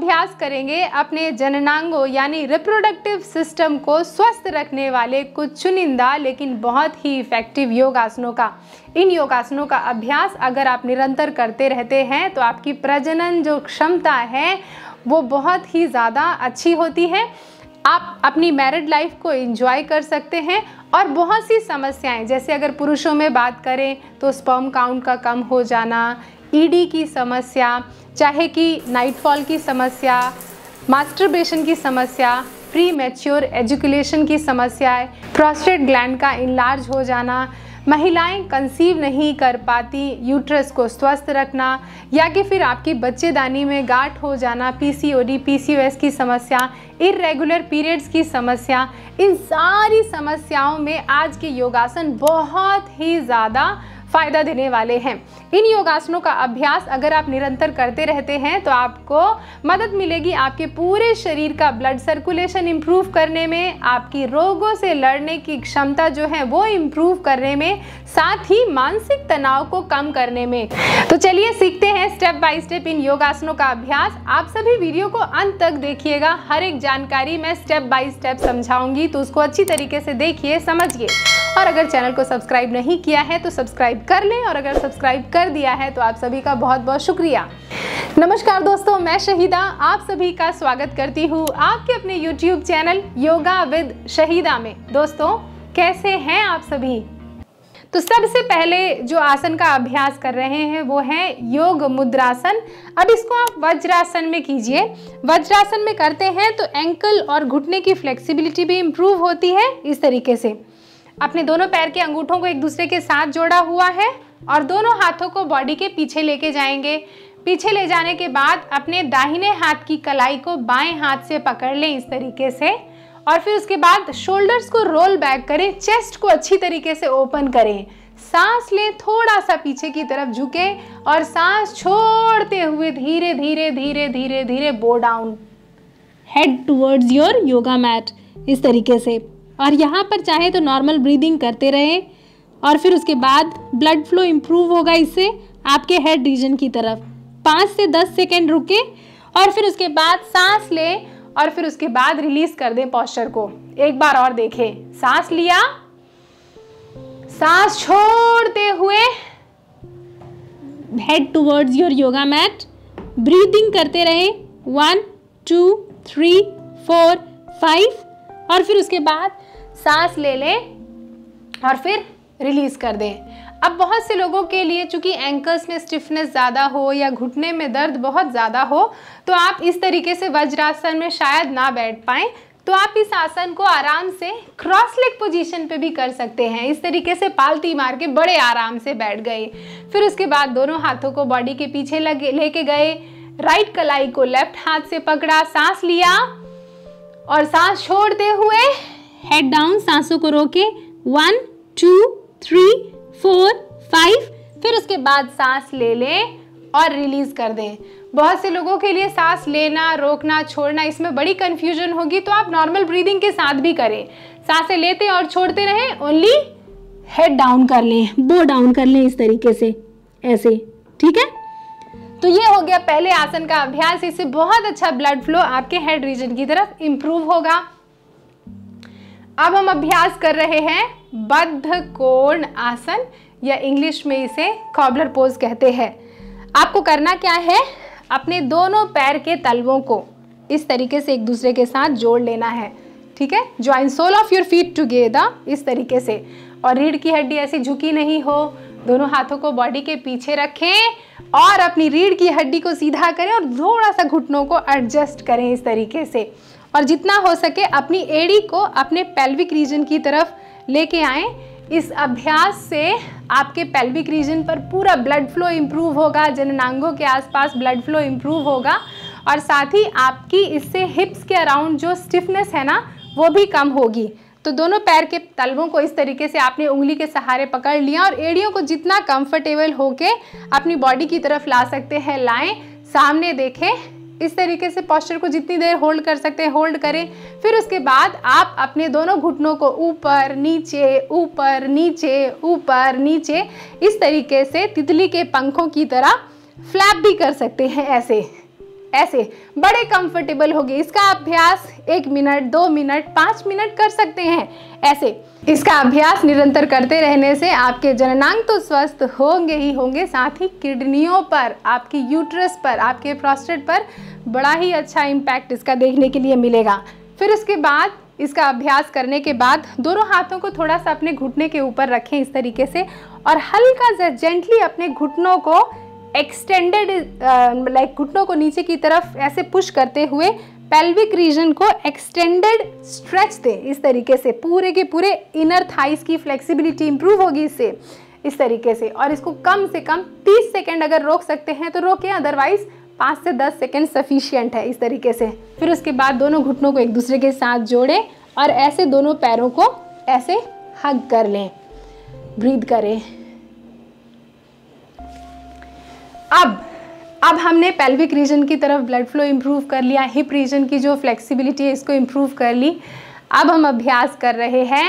अभ्यास करेंगे अपने जननांगों यानी रिप्रोडक्टिव सिस्टम को स्वस्थ रखने वाले कुछ चुनिंदा लेकिन बहुत ही इफेक्टिव योगासनों का इन योगासनों का अभ्यास अगर आप निरंतर करते रहते हैं तो आपकी प्रजनन जो क्षमता है वो बहुत ही ज़्यादा अच्छी होती है आप अपनी मैरिड लाइफ को एंजॉय कर सकते हैं और बहुत सी समस्याएं जैसे अगर पुरुषों में बात करें तो स्पर्म काउंट का कम हो जाना ईडी e की समस्या चाहे कि नाइटफॉल की समस्या मास्टरबेशन की समस्या प्री मैच्योर एजुकेशन की समस्याएं प्रोस्टेट ग्लैंड का इनलार्ज हो जाना महिलाएं कंसीव नहीं कर पाती यूट्रस को स्वस्थ रखना या कि फिर आपकी बच्चेदानी में गाठ हो जाना पीसीओडी, पीसीओएस की समस्या इरेगुलर पीरियड्स की समस्या इन सारी समस्याओं में आज के योगासन बहुत ही ज़्यादा फायदा देने वाले हैं इन योगासनों का अभ्यास अगर आप निरंतर करते रहते हैं तो आपको मदद मिलेगी आपके पूरे शरीर का ब्लड सर्कुलेशन इम्प्रूव करने में आपकी रोगों से लड़ने की क्षमता जो है वो इम्प्रूव करने में साथ ही मानसिक तनाव को कम करने में तो चलिए सीखते हैं स्टेप बाय स्टेप इन योगासनों का अभ्यास आप सभी वीडियो को अंत तक देखिएगा हर एक जानकारी मैं स्टेप बाय स्टेप समझाऊंगी तो उसको अच्छी तरीके से देखिए समझिए और अगर चैनल को सब्सक्राइब नहीं किया है तो सब्सक्राइब कर लें और अगर सब्सक्राइब कर दिया है तो आप सभी का बहुत बहुत शुक्रिया नमस्कार दोस्तों मैं शहीदा आप सभी का स्वागत करती हूँ आपके अपने YouTube channel yoga with Shahida में दोस्तों कैसे हैं आप सभी तो सबसे पहले जो आसन का अभ्यास कर रहे हैं वो है योग मुद्रासन अब इसको आप वज्रासन में कीजिए वज्रासन में करते हैं तो एंकल और घुटने की फ्लेक्सिबिलिटी भी इम्प्रूव होती है इस तरीके से अपने दोनों पैर के अंगूठों को एक दूसरे के साथ जोड़ा हुआ है और दोनों हाथों को बॉडी के पीछे लेके जाएंगे पीछे ले जाने के बाद अपने दाहिने हाथ की कलाई को बाएं हाथ से पकड़ लें इस तरीके से और फिर उसके बाद शोल्डर्स को रोल बैक करें चेस्ट को अच्छी तरीके से ओपन करें सांस लें थोड़ा सा पीछे की तरफ झुके और सांस छोड़ते हुए धीरे धीरे धीरे धीरे धीरे bow down head towards your yoga mat इस तरीके से और यहाँ पर चाहे तो नॉर्मल ब्रीदिंग करते रहें और फिर उसके बाद ब्लड फ्लो इम्प्रूव होगा इससे आपके हेड रीजन की तरफ पाँच से दस सेकेंड रुके और फिर उसके बाद सांस लें और फिर उसके बाद रिलीज कर दें पॉस्चर को एक बार और देखें सांस लिया सांस छोड़ते हुए head towards your yoga mat breathing करते रहे one two three four five और फिर उसके बाद सांस ले लें और फिर रिलीज़ कर दें अब बहुत से लोगों के लिए चूंकि एंकल्स में स्टिफनेस ज़्यादा हो या घुटने में दर्द बहुत ज़्यादा हो तो आप इस तरीके से वज्रासन में शायद ना बैठ पाएँ तो आप इस आसन को आराम से क्रॉस लेग पोजीशन पे भी कर सकते हैं इस तरीके से पालती मार के बड़े आराम से बैठ गए फिर उसके बाद दोनों हाथों को बॉडी के पीछे लगे लेके गए राइट कलाई को लेफ्ट हाथ से पकड़ा सांस लिया और सांस छोड़ते हुए हेड डाउन सांसों को रोके one two three four five फिर उसके बाद सांस ले लें और रिलीज़ कर दें बहुत से लोगों के लिए सांस लेना रोकना छोड़ना इसमें बड़ी कन्फ्यूजन होगी तो आप नॉर्मल ब्रीदिंग के साथ भी करें सांसें लेते और छोड़ते रहें ओनली हेड डाउन कर लें बो डाउन कर लें इस तरीके से ऐसे ठीक है तो ये हो गया पहले आसन का अभ्यास इससे बहुत अच्छा ब्लड फ्लो आपके हेड रीजन की तरफ इम्प्रूव होगा अब हम अभ्यास कर रहे हैं बद्ध कोण आसन या इंग्लिश में इसे कॉबलर पोज कहते हैं आपको करना क्या है अपने दोनों पैर के तलवों को इस तरीके से एक दूसरे के साथ जोड़ लेना है ठीक है join sole of your feet together इस तरीके से और रीढ़ की हड्डी ऐसी झुकी नहीं हो दोनों हाथों को बॉडी के पीछे रखें और अपनी रीढ़ की हड्डी को सीधा करें और थोड़ा सा घुटनों को एडजस्ट करें इस तरीके से और जितना हो सके अपनी एड़ी को अपने पेल्विक रीजन की तरफ लेके आएँ इस अभ्यास से आपके पेल्विक रीजन पर पूरा ब्लड फ्लो इम्प्रूव होगा जननांगों के आसपास ब्लड फ्लो इम्प्रूव होगा और साथ ही आपकी इससे हिप्स के अराउंड जो स्टिफनेस है ना वो भी कम होगी तो दोनों पैर के तलवों को इस तरीके से आपने उंगली के सहारे पकड़ लिया और एड़ियों को जितना कंफर्टेबल होके अपनी बॉडी की तरफ ला सकते हैं लाएं सामने देखें इस तरीके से पॉस्चर को जितनी देर होल्ड कर सकते हैं होल्ड करें फिर उसके बाद आप अपने दोनों घुटनों को ऊपर नीचे ऊपर नीचे ऊपर नीचे इस तरीके से तितली के पंखों की तरह फ्लैप भी कर सकते हैं ऐसे ऐसे बड़े कंफर्टेबल होगी इसका अभ्यास एक मिनट दो मिनट पाँच मिनट कर सकते हैं ऐसे इसका अभ्यास निरंतर करते रहने से आपके जननांग तो स्वस्थ होंगे ही होंगे साथ ही किडनियों पर आपकी यूट्रस पर आपके प्रोस्टेट पर बड़ा ही अच्छा इम्पैक्ट इसका देखने के लिए मिलेगा फिर उसके बाद इसका अभ्यास करने के बाद दोनों हाथों को थोड़ा सा अपने घुटने के ऊपर रखें इस तरीके से और हल्का सा जेंटली अपने घुटनों को एक्सटेंडेड लाइक uh, घुटनों को नीचे की तरफ ऐसे पुश करते हुए पेल्विक रीजन को एक्सटेंडेड स्ट्रेच दें इस तरीके से पूरे के पूरे इनर थाइस की फ्लेक्सिबिलिटी इंप्रूव होगी इससे इस तरीके से और इसको कम से कम 30 सेकेंड अगर रोक सकते हैं तो रोकें अदरवाइज पाँच से दस सेकेंड सफिशियंट है इस तरीके से फिर उसके बाद दोनों घुटनों को एक दूसरे के साथ जोड़ें और ऐसे दोनों पैरों को ऐसे हग कर लें ब्रीद करें अब अब हमने पेल्विक रीजन की तरफ ब्लड फ्लो इम्प्रूव कर लिया हिप रीजन की जो फ्लेक्सिबिलिटी है इसको इम्प्रूव कर ली अब हम अभ्यास कर रहे हैं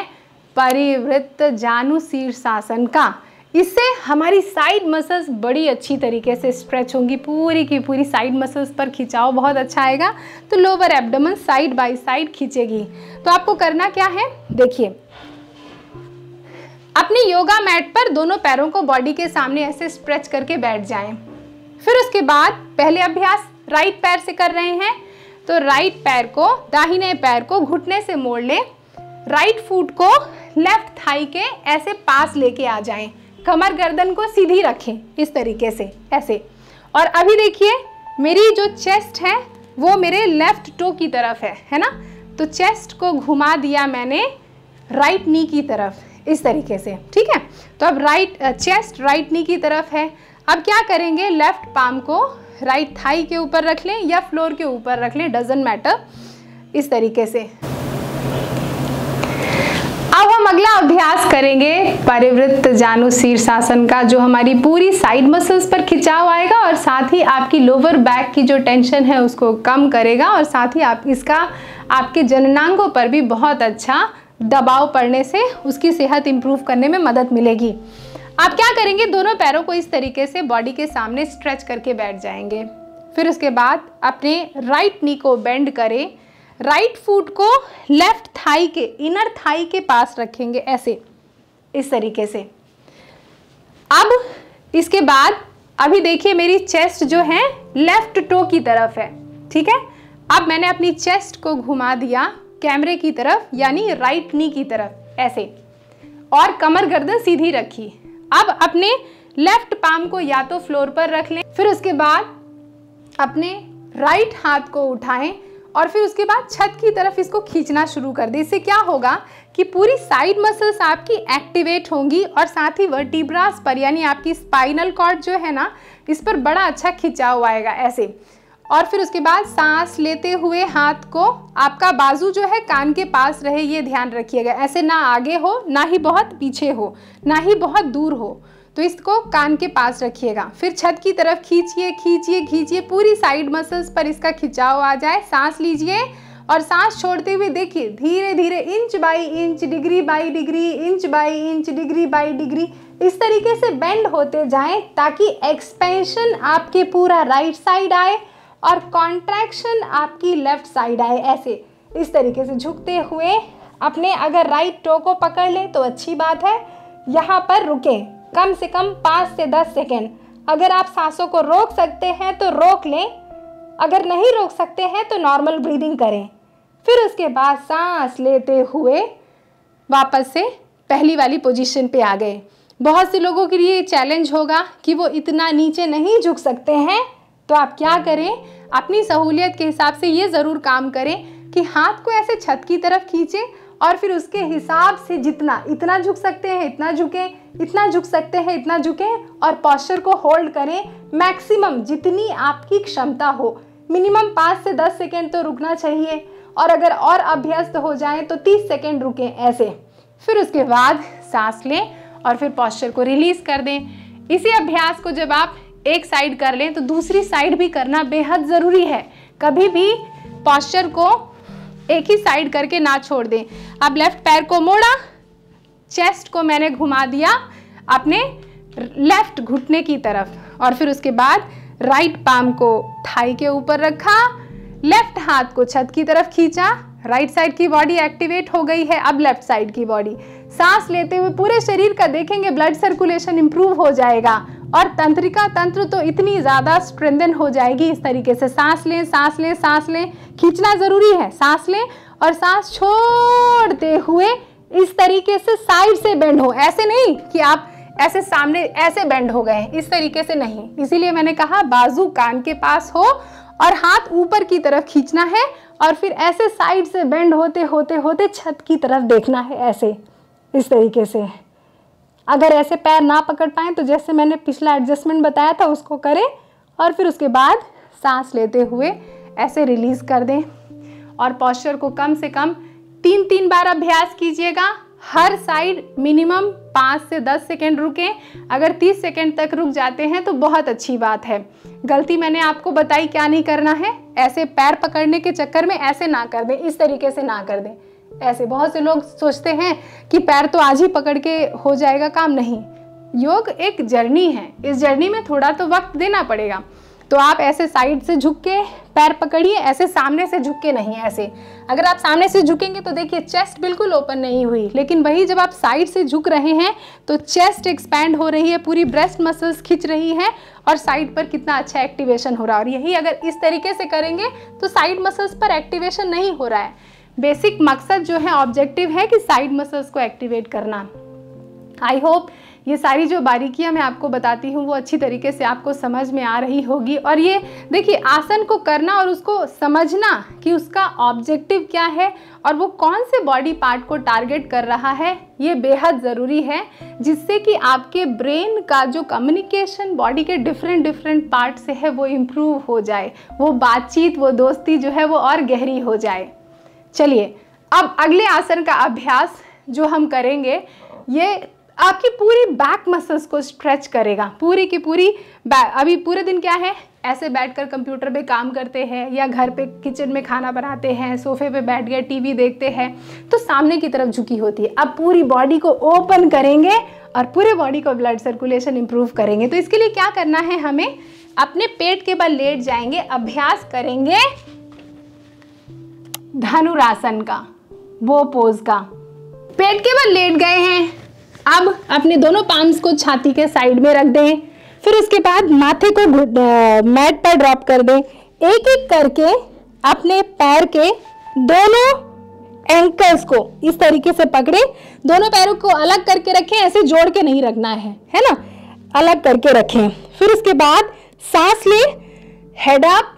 परिवृत्त जानु शीर्षासन का इससे हमारी साइड मसल्स बड़ी अच्छी तरीके से स्ट्रेच होंगी पूरी की पूरी साइड मसल्स पर खिंचाव बहुत अच्छा आएगा तो lower abdomen side by side खींचेगी तो आपको करना क्या है देखिए अपनी योगा मैट पर दोनों पैरों को बॉडी के सामने ऐसे स्ट्रेच करके बैठ जाएं फिर उसके बाद पहले अभ्यास राइट पैर से कर रहे हैं तो राइट पैर को दाहिने पैर को घुटने से मोड़ लें राइट फुट को लेफ्ट थाई के ऐसे पास लेके आ जाएं कमर गर्दन को सीधी रखें इस तरीके से ऐसे और अभी देखिए मेरी जो चेस्ट है वो मेरे लेफ्ट टो की तरफ है है ना तो चेस्ट को घुमा दिया मैंने राइट नी की तरफ इस तरीके से ठीक है तो अब राइट चेस्ट राइट नी की तरफ है अब क्या करेंगे लेफ्ट पाम को राइट थाई के ऊपर रख लें या फ्लोर के ऊपर रख लें डजेंट मैटर इस तरीके से अब हम अगला अभ्यास करेंगे परिवृत्त जानु शीर्षासन का जो हमारी पूरी साइड मसल्स पर खिंचाव आएगा और साथ ही आपकी लोअर बैक की जो टेंशन है उसको कम करेगा और साथ ही आप इसका आपके जननांगों पर भी बहुत अच्छा दबाव पड़ने से उसकी सेहत इम्प्रूव करने में मदद मिलेगी आप क्या करेंगे दोनों पैरों को इस तरीके से बॉडी के सामने स्ट्रेच करके बैठ जाएंगे फिर उसके बाद अपने राइट नी को बेंड करें राइट फुट को लेफ्ट थाई के इनर थाई के पास रखेंगे ऐसे इस तरीके से अब इसके बाद अभी देखिए मेरी चेस्ट जो है लेफ्ट टो की तरफ है ठीक है अब मैंने अपनी चेस्ट को घुमा दिया कैमरे की तरफ यानी राइट नी की तरफ ऐसे और कमर गर्दन सीधी रखी अब अपने लेफ्ट पाम को या तो फ्लोर पर रख लें फिर उसके बाद अपने राइट हाथ को उठाएं और फिर उसके बाद छत की तरफ इसको खींचना शुरू कर दें इससे क्या होगा कि पूरी साइड मसल्स आपकी एक्टिवेट होंगी और साथ ही वर्टिब्रास पर यानी आपकी स्पाइनल कॉर्ड जो है ना इस पर बड़ा अच्छा खिंचाव आएगा ऐसे और फिर उसके बाद सांस लेते हुए हाथ को आपका बाजू जो है कान के पास रहे ये ध्यान रखिएगा ऐसे ना आगे हो ना ही बहुत पीछे हो ना ही बहुत दूर हो तो इसको कान के पास रखिएगा फिर छत की तरफ खींचिए खींचिए खींचिए पूरी साइड मसल्स पर इसका खिंचाव आ जाए सांस लीजिए और सांस छोड़ते हुए देखिए धीरे धीरे inch by inch degree by degree inch by inch degree by degree इस तरीके से बेंड होते जाएं ताकि एक्सपेंशन आपके पूरा राइट साइड आए और कॉन्ट्रैक्शन आपकी लेफ्ट साइड आए ऐसे इस तरीके से झुकते हुए अपने अगर राइट टो को पकड़ लें तो अच्छी बात है यहाँ पर रुकें कम से कम पाँच से दस सेकेंड अगर आप सांसों को रोक सकते हैं तो रोक लें अगर नहीं रोक सकते हैं तो नॉर्मल ब्रीदिंग करें फिर उसके बाद सांस लेते हुए वापस से पहली वाली पोजीशन पे आ गए बहुत से लोगों के लिए चैलेंज होगा कि वो इतना नीचे नहीं झुक सकते हैं तो आप क्या हम्म। करें अपनी सहूलियत के हिसाब से ये ज़रूर काम करें कि हाथ को ऐसे छत की तरफ खींचें और फिर उसके हिसाब से जितना इतना झुक सकते हैं इतना झुकें इतना झुक सकते हैं इतना झुकें और पॉस्चर को होल्ड करें मैक्सिमम जितनी आपकी क्षमता हो मिनिमम पाँच से दस सेकेंड तो रुकना चाहिए और अगर और अभ्यस्त हो जाए तो तीस सेकेंड रुकें ऐसे फिर उसके बाद सांस लें और फिर पॉस्चर को रिलीज़ कर दें इसी अभ्यास को जब आप एक साइड कर लें तो दूसरी साइड भी करना बेहद ज़रूरी है कभी भी पॉस्चर को एक ही साइड करके ना छोड़ दें अब लेफ्ट पैर को मोड़ा चेस्ट को मैंने घुमा दिया अपने लेफ्ट घुटने की तरफ और फिर उसके बाद राइट पाम को थाई के ऊपर रखा लेफ्ट हाथ को छत की तरफ खींचा राइट साइड की बॉडी एक्टिवेट हो गई है अब लेफ्ट साइड की बॉडी सांस लेते हुए पूरे शरीर का देखेंगे ब्लड सर्कुलेशन इंप्रूव हो जाएगा और तंत्रिका तंत्र तो इतनी ज़्यादा स्ट्रेंदन हो जाएगी इस तरीके से सांस लें सांस लें सांस लें खींचना ज़रूरी है सांस लें और सांस छोड़ते हुए इस तरीके से साइड से बेंड हो ऐसे नहीं कि आप ऐसे सामने ऐसे बेंड हो गए इस तरीके से नहीं इसीलिए मैंने कहा बाजू कान के पास हो और हाथ ऊपर की तरफ खींचना है और फिर ऐसे साइड से बेंड होते होते होते छत की तरफ देखना है ऐसे इस तरीके से अगर ऐसे पैर ना पकड़ पाएँ तो जैसे मैंने पिछला एडजस्टमेंट बताया था उसको करें और फिर उसके बाद सांस लेते हुए ऐसे रिलीज़ कर दें और पॉस्चर को कम से कम तीन तीन बार अभ्यास कीजिएगा हर साइड मिनिमम पाँच से दस सेकेंड रुकें अगर तीस सेकेंड तक रुक जाते हैं तो बहुत अच्छी बात है गलती मैंने आपको बताई क्या नहीं करना है ऐसे पैर पकड़ने के चक्कर में ऐसे ना कर दें इस तरीके से ना कर दें ऐसे बहुत से लोग सोचते हैं कि पैर तो आज ही पकड़ के हो जाएगा काम नहीं योग एक जर्नी है इस जर्नी में थोड़ा तो वक्त देना पड़ेगा तो आप ऐसे साइड से झुक के पैर पकड़िए ऐसे सामने से झुक के नहीं ऐसे अगर आप सामने से झुकेंगे तो देखिए चेस्ट बिल्कुल ओपन नहीं हुई लेकिन वही जब आप साइड से झुक रहे हैं तो चेस्ट एक्सपैंड हो रही है पूरी ब्रेस्ट मसल्स खिंच रही है और साइड पर कितना अच्छा एक्टिवेशन हो रहा है और यही अगर इस तरीके से करेंगे तो साइड मसल्स पर एक्टिवेशन नहीं हो रहा है बेसिक मकसद जो है ऑब्जेक्टिव है कि साइड मसल्स को एक्टिवेट करना आई होप ये सारी जो बारीकियां मैं आपको बताती हूँ वो अच्छी तरीके से आपको समझ में आ रही होगी और ये देखिए आसन को करना और उसको समझना कि उसका ऑब्जेक्टिव क्या है और वो कौन से बॉडी पार्ट को टारगेट कर रहा है ये बेहद ज़रूरी है जिससे कि आपके ब्रेन का जो कम्युनिकेशन बॉडी के डिफरेंट डिफरेंट पार्ट से है वो इम्प्रूव हो जाए वो बातचीत वो दोस्ती जो है वो और गहरी हो जाए चलिए अब अगले आसन का अभ्यास जो हम करेंगे ये आपकी पूरी बैक मसल्स को स्ट्रेच करेगा पूरी की पूरी अभी पूरे दिन क्या है ऐसे बैठकर कंप्यूटर पे काम करते हैं या घर पे किचन में खाना बनाते हैं सोफे पे बैठ गए टीवी देखते हैं तो सामने की तरफ झुकी होती है अब पूरी बॉडी को ओपन करेंगे और पूरे बॉडी को ब्लड सर्कुलेशन इम्प्रूव करेंगे तो इसके लिए क्या करना है हमें अपने पेट के बल लेट जाएंगे अभ्यास करेंगे धनुरासन का वो पोज का पेट के बल लेट गए हैं अब अपने दोनों पाम्स को छाती के साइड में रख दें फिर उसके बाद माथे को मैट पर ड्रॉप कर दें एक एक करके अपने पैर के दोनों एंकल्स को इस तरीके से पकड़े दोनों पैरों को अलग करके रखें ऐसे जोड़ के नहीं रखना है है ना अलग करके रखें फिर उसके बाद सांस लें हेड अप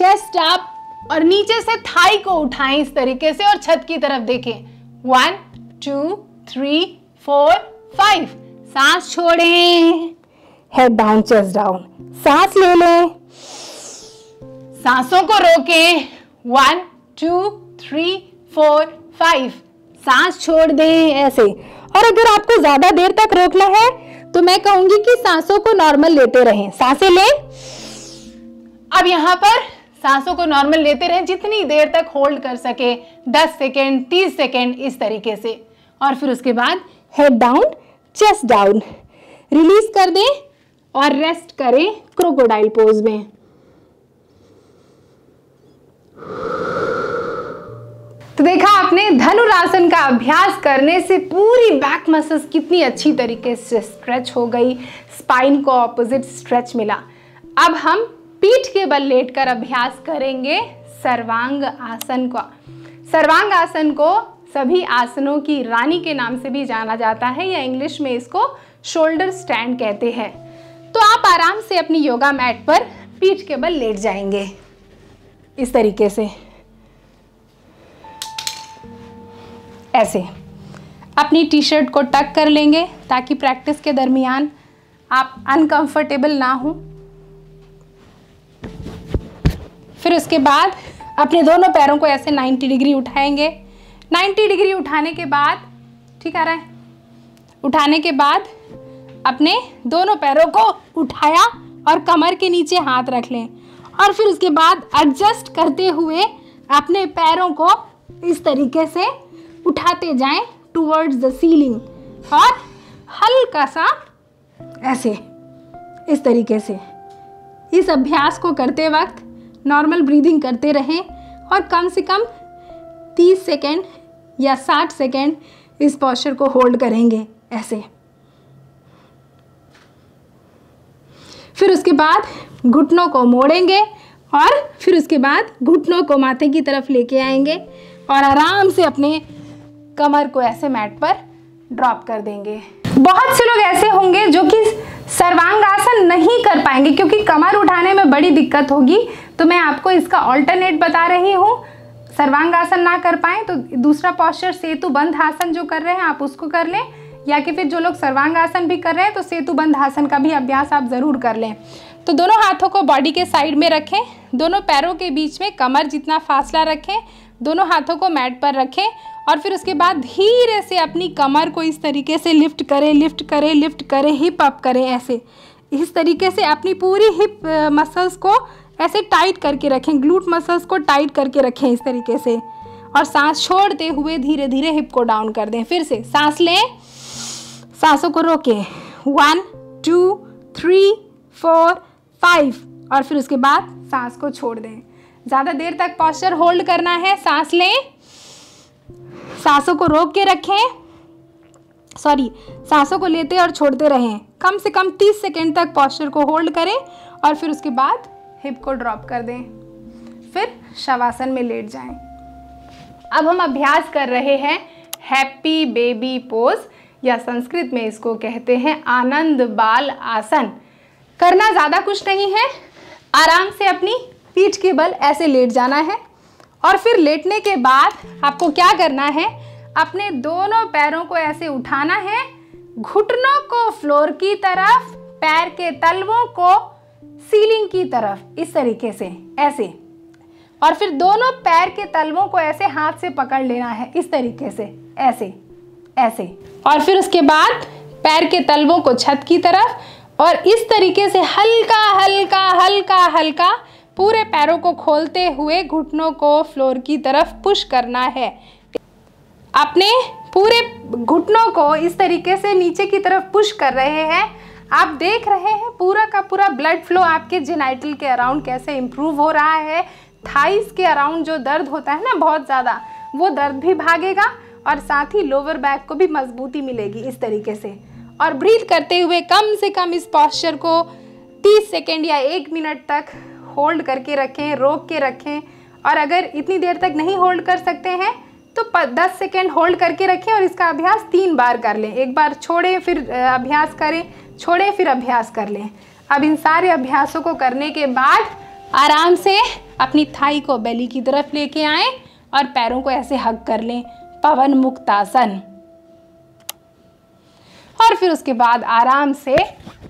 चेस्ट अप और नीचे से थाई को उठाएं इस तरीके से और छत की तरफ देखें one two three four five सांस छोड़ें हेड डाउन चेस्ट डाउन सांस ले लें सांसों को रोकें one two three four five सांस छोड़ दें ऐसे और अगर आपको ज्यादा देर तक रोकना है तो मैं कहूंगी कि सांसों को नॉर्मल लेते रहें सांसें लें अब यहाँ पर सांसों को नॉर्मल लेते रहें जितनी देर तक होल्ड कर सके 10 सेकेंड 30 सेकेंड इस तरीके से और फिर उसके बाद head down chest down release कर दें और रेस्ट करें क्रोकोडाइल पोज में तो देखा आपने धनुरासन का अभ्यास करने से पूरी बैक मसल्स कितनी अच्छी तरीके से स्ट्रेच हो गई स्पाइन को ऑपोजिट स्ट्रेच मिला अब हम पीठ के बल लेटकर अभ्यास करेंगे सर्वांग आसन का सर्वांग आसन को सभी आसनों की रानी के नाम से भी जाना जाता है या इंग्लिश में इसको शोल्डर स्टैंड कहते हैं तो आप आराम से अपनी योगा मैट पर पीठ के बल लेट जाएंगे इस तरीके से ऐसे अपनी टी शर्ट को टक कर लेंगे ताकि प्रैक्टिस के दरमियान आप अनकंफर्टेबल ना हों फिर उसके बाद अपने दोनों पैरों को ऐसे 90 डिग्री उठाएंगे 90 डिग्री उठाने के बाद ठीक आ रहा है उठाने के बाद अपने दोनों पैरों को उठाया और कमर के नीचे हाथ रख लें और फिर उसके बाद एडजस्ट करते हुए अपने पैरों को इस तरीके से उठाते जाएं टूवर्ड्स द सीलिंग और हल्का सा ऐसे इस तरीके से इस अभ्यास को करते वक्त नॉर्मल ब्रीदिंग करते रहें और कम से कम 30 सेकेंड या 60 सेकेंड इस पॉस्चर को होल्ड करेंगे ऐसे फिर उसके बाद घुटनों को मोड़ेंगे और फिर उसके बाद घुटनों को माथे की तरफ लेके आएंगे और आराम से अपने कमर को ऐसे मैट पर ड्रॉप कर देंगे बहुत से लोग ऐसे होंगे जो कि सर्वांगासन नहीं कर पाएंगे क्योंकि कमर उठाने में बड़ी दिक्कत होगी तो मैं आपको इसका ऑल्टरनेट बता रही हूँ सर्वांगासन ना कर पाए तो दूसरा पॉस्चर सेतु बंध आसन जो कर रहे हैं आप उसको कर लें या कि फिर जो लोग सर्वांगासन भी कर रहे हैं तो सेतु बंध आसन का भी अभ्यास आप ज़रूर कर लें तो दोनों हाथों को बॉडी के साइड में रखें दोनों पैरों के बीच में कमर जितना फासला रखें दोनों हाथों को मैट पर रखें और फिर उसके बाद धीरे से अपनी कमर को इस तरीके से लिफ्ट करें लिफ्ट करें लिफ्ट करें हिप अप करें ऐसे इस तरीके से अपनी पूरी हिप मसल्स को ऐसे टाइट करके रखें ग्लूट मसल्स को टाइट करके रखें इस तरीके से और सांस छोड़ते हुए धीरे धीरे हिप को डाउन कर दें फिर से सांस लें सांसों को रोकें one two three four five और फिर उसके बाद सांस को छोड़ दें ज़्यादा देर तक पॉस्चर होल्ड करना है सांस लें सांसों को रोक के रखें सॉरी सांसों को लेते और छोड़ते रहें कम से कम 30 सेकेंड तक पॉस्चर को होल्ड करें और फिर उसके बाद हिप को ड्रॉप कर दें फिर शवासन में लेट जाएं। अब हम अभ्यास कर रहे हैं हैप्पी बेबी पोज या संस्कृत में इसको कहते हैं आनंद बाल आसन करना ज़्यादा कुछ नहीं है आराम से अपनी पीठ के बल ऐसे लेट जाना है और फिर लेटने के बाद आपको क्या करना है अपने दोनों पैरों को ऐसे उठाना है घुटनों को फ्लोर की तरफ पैर के तलवों को सीलिंग की तरफ इस तरीके से ऐसे और फिर दोनों पैर के तलवों को ऐसे हाथ से पकड़ लेना है इस तरीके से ऐसे ऐसे और फिर उसके बाद पैर के तलवों को छत की तरफ और इस तरीके से हल्का हल्का हल्का हल्का पूरे पैरों को खोलते हुए घुटनों को फ्लोर की तरफ पुश करना है अपने पूरे घुटनों को इस तरीके से नीचे की तरफ पुश कर रहे हैं आप देख रहे हैं पूरा का पूरा ब्लड फ्लो आपके जेनाइटल के अराउंड कैसे इम्प्रूव हो रहा है थाइस के अराउंड जो दर्द होता है ना बहुत ज़्यादा वो दर्द भी भागेगा और साथ ही लोअर बैक को भी मजबूती मिलेगी इस तरीके से और ब्रीथ करते हुए कम से कम इस पॉस्चर को 30 सेकेंड या एक मिनट तक होल्ड करके रखें रोक के रखें और अगर इतनी देर तक नहीं होल्ड कर सकते हैं तो दस सेकेंड होल्ड करके रखें और इसका अभ्यास तीन बार कर लें एक बार छोड़ें फिर अभ्यास करें छोड़ें फिर अभ्यास कर लें अब इन सारे अभ्यासों को करने के बाद आराम से अपनी थाई को बेली की तरफ लेके आए और पैरों को ऐसे हक कर लें पवन मुक्तासन और फिर उसके बाद आराम से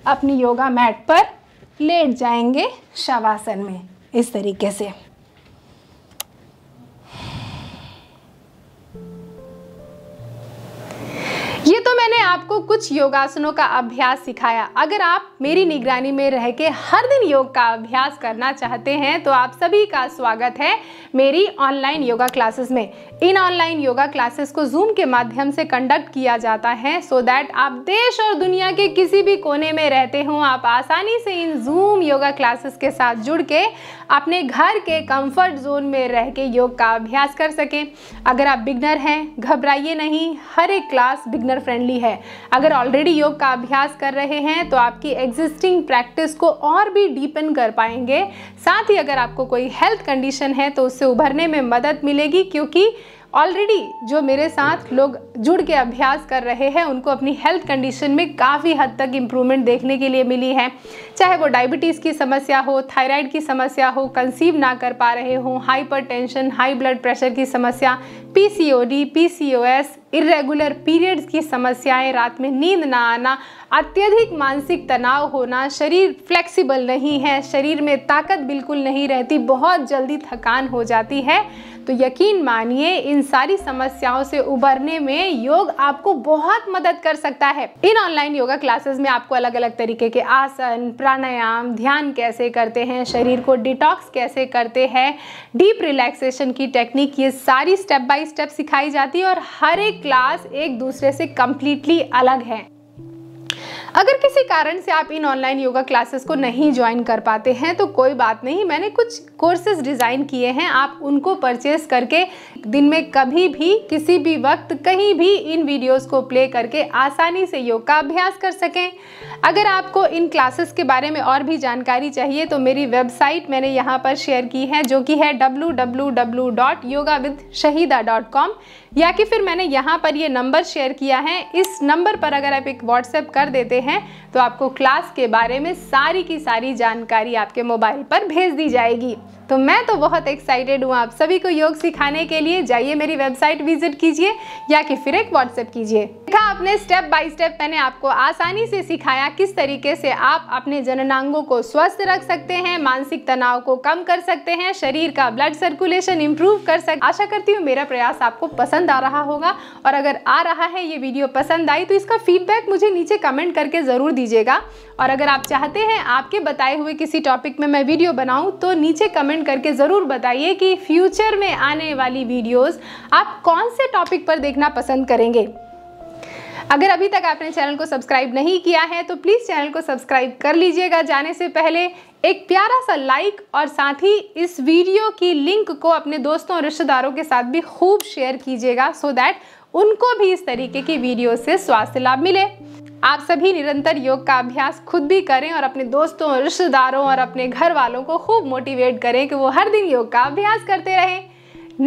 अपनी योगा मैट पर लेट जाएंगे शवासन में इस तरीके से ये तो मैंने आपको कुछ योगासनों का अभ्यास सिखाया अगर आप मेरी निगरानी में रह के हर दिन योग का अभ्यास करना चाहते हैं तो आप सभी का स्वागत है मेरी ऑनलाइन योगा क्लासेस में इन ऑनलाइन योगा क्लासेस को जूम के माध्यम से कंडक्ट किया जाता है सो so दैट आप देश और दुनिया के किसी भी कोने में रहते हों आप आसानी से इन जूम योगा क्लासेस के साथ जुड़ के अपने घर के कंफर्ट जोन में रह के योग का अभ्यास कर सकें अगर आप बिगनर हैं घबराइए नहीं हर एक क्लास बिगनर फ्रेंडली है अगर ऑलरेडी योग का अभ्यास कर रहे हैं तो आपकी एग्जिस्टिंग प्रैक्टिस को और भी डीपन कर पाएंगे साथ ही अगर आपको कोई हेल्थ कंडीशन है तो उससे उभरने में मदद मिलेगी क्योंकि ऑलरेडी जो मेरे साथ लोग जुड़ के अभ्यास कर रहे हैं उनको अपनी हेल्थ कंडीशन में काफ़ी हद तक इम्प्रूवमेंट देखने के लिए मिली है चाहे वो डायबिटीज़ की समस्या हो थायराइड की समस्या हो कंसीव ना कर पा रहे हों हाइपर हाई ब्लड प्रेशर की समस्या ओ एस इरेगुलर पीरियड्स की समस्याएं रात में नींद ना आना अत्यधिक मानसिक तनाव होना शरीर फ्लेक्सिबल नहीं है शरीर में ताकत बिल्कुल नहीं रहती बहुत जल्दी थकान हो जाती है तो यकीन मानिए इन सारी समस्याओं से उभरने में योग आपको बहुत मदद कर सकता है इन ऑनलाइन योगा क्लासेस में आपको अलग अलग तरीके के आसन प्राणायाम ध्यान कैसे करते हैं शरीर को डिटॉक्स कैसे करते हैं डीप रिलैक्सेशन की टेक्निक ये सारी स्टेप बाय स्टेप सिखाई जाती है और हर एक क्लास एक दूसरे से कम्प्लीटली अलग है अगर किसी कारण से आप इन ऑनलाइन योगा क्लासेस को नहीं ज्वाइन कर पाते हैं तो कोई बात नहीं मैंने कुछ कोर्सेज डिज़ाइन किए हैं आप उनको परचेस करके दिन में कभी भी किसी भी वक्त कहीं भी इन वीडियोस को प्ले करके आसानी से योग का अभ्यास कर सकें अगर आपको इन क्लासेस के बारे में और भी जानकारी चाहिए तो मेरी वेबसाइट मैंने यहाँ पर शेयर की है जो कि है डब्लू या कि फिर मैंने यहाँ पर ये नंबर शेयर किया है इस नंबर पर अगर आप एक व्हाट्सएप कर देते हैं तो आपको क्लास के बारे में सारी की सारी जानकारी आपके मोबाइल पर भेज दी जाएगी तो मैं तो बहुत एक्साइटेड हूँ आप सभी को योग सिखाने के लिए जाइए मेरी वेबसाइट विजिट कीजिए या कि फिर एक व्हाट्सएप कीजिए देखा आपने स्टेप बाय स्टेप मैंने आपको आसानी से सिखाया किस तरीके से आप अपने जननांगों को स्वस्थ रख सकते हैं मानसिक तनाव को कम कर सकते हैं शरीर का ब्लड सर्कुलेशन इम्प्रूव कर सकते आशा करती हूँ मेरा प्रयास आपको पसंद आ रहा होगा और अगर आ रहा है ये वीडियो पसंद आई तो इसका फीडबैक मुझे नीचे कमेंट करके ज़रूर दीजिएगा और अगर आप चाहते हैं आपके बताए हुए किसी टॉपिक में मैं वीडियो बनाऊँ तो नीचे कमेंट कमेंट करके ज़रूर बताइए कि फ्यूचर में आने वाली वीडियोस आप कौन से टॉपिक पर देखना पसंद करेंगे अगर अभी तक आपने चैनल को सब्सक्राइब नहीं किया है तो प्लीज़ चैनल को सब्सक्राइब कर लीजिएगा जाने से पहले एक प्यारा सा लाइक और साथ ही इस वीडियो की लिंक को अपने दोस्तों और रिश्तेदारों के साथ भी खूब शेयर कीजिएगा सो दैट उनको भी इस तरीके की वीडियो से स्वास्थ्य लाभ मिले आप सभी निरंतर योग का अभ्यास खुद भी करें और अपने दोस्तों रिश्तेदारों और अपने घर वालों को खूब मोटिवेट करें कि वो हर दिन योग का अभ्यास करते रहें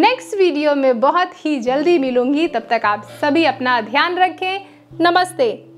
नेक्स्ट वीडियो में बहुत ही जल्दी मिलूंगी तब तक आप सभी अपना ध्यान रखें नमस्ते